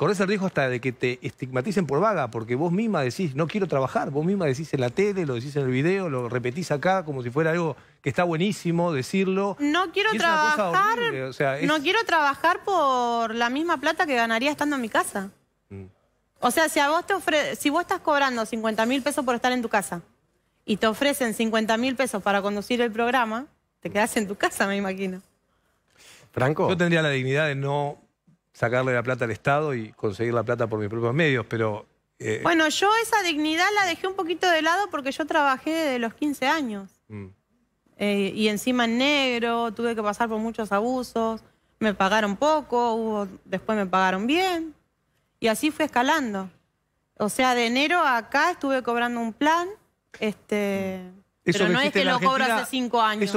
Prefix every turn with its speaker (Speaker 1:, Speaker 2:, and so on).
Speaker 1: corres el riesgo hasta de que te estigmaticen por vaga, porque vos misma decís, no quiero trabajar, vos misma decís en la tele, lo decís en el video, lo repetís acá como si fuera algo que está buenísimo decirlo.
Speaker 2: No quiero trabajar, no quiero trabajar por la misma plata que ganaría estando en mi casa. Mm. O sea, si, a vos te si vos estás cobrando 50 mil pesos por estar en tu casa y te ofrecen 50 mil pesos para conducir el programa, te quedás en tu casa, me imagino.
Speaker 1: Franco. Yo tendría la dignidad de no sacarle la plata al Estado y conseguir la plata por mis propios medios, pero... Eh,
Speaker 2: bueno, yo esa dignidad la dejé un poquito de lado porque yo trabajé desde los 15 años. Mm. Eh, y encima en negro, tuve que pasar por muchos abusos, me pagaron poco, hubo, después me pagaron bien, y así fue escalando. O sea, de enero acá estuve cobrando un plan, este, pero no es que lo cobro hace cinco años.